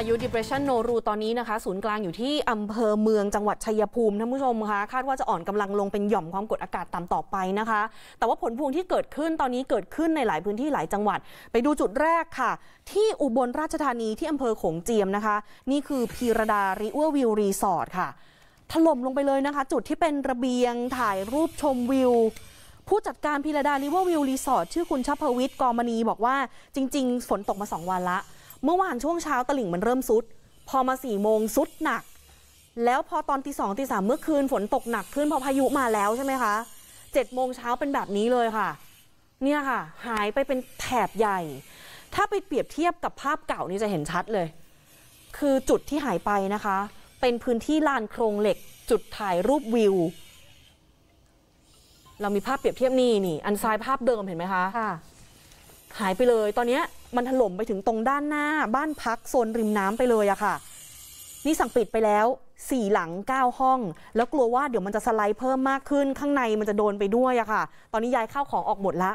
ายุ depression โนรูตอนนี้นะคะ ศูนย์กลางอยู่ที่อำเภอเมืองจังหวัดชัยภูมิท่านผู้ชมคะคาดว่าจะอ่อนกำลังลงเป็นหย่อมความกดอากาศต่ำต่อไปนะคะ แต่ว่าผลพวงที่เกิดขึ้นตอนนี้เกิดขึ้นในหลายพื้นที่หลายจังหวัด ไปดูจุดแรกค่ะ ที่อุบลราชธานีที่อำเภอโขงเจียมนะคะ นี่คือพีรดาริเวอร์วิวรีสอร์ทค่ะ ถล่มลงไปเลยนะคะ จุดที่เป็นระเบียงถ่ายรูปชมวิวผู้จัดการพีรดาริเวอร์วิวรีสอร์ทชื่อคุณชัพวิทย์กอมณีบอกว่าจริงๆ ฝนตกมา2วันละเมื่อวานช่วงเช้าตลิ่งมันเริ่มซุด พอมาสี่โมงซุดหนัก แล้วพอตอนตีสองตีสามเมื่อคืนฝนตกหนักขึ้นพอพายุมาแล้วใช่ไหมคะเจ็ดโมงเช้าเป็นแบบนี้เลยค่ะเนี่ยค่ะ หายไปเป็นแถบใหญ่ ถ้าไปเปรียบเทียบกับภาพเก่านี่จะเห็นชัดเลย คือจุดที่หายไปนะคะ เป็นพื้นที่ลานโครงเหล็กจุดถ่ายรูปวิวเรามีภาพเปรียบเทียบนี่นี่ อันซ้ายภาพเดิมเห็นไหมคะหายไปเลย ตอนนี้มันถล่มไปถึงตรงด้านหน้า บ้านพักโซนริมน้ำไปเลยอะค่ะ นี่สั่งปิดไปแล้วสี่หลังเก้าห้อง แล้วกลัวว่าเดี๋ยวมันจะสไลด์เพิ่มมากขึ้น ข้างในมันจะโดนไปด้วยอะค่ะ ตอนนี้ย้ายข้าวของออกหมดละ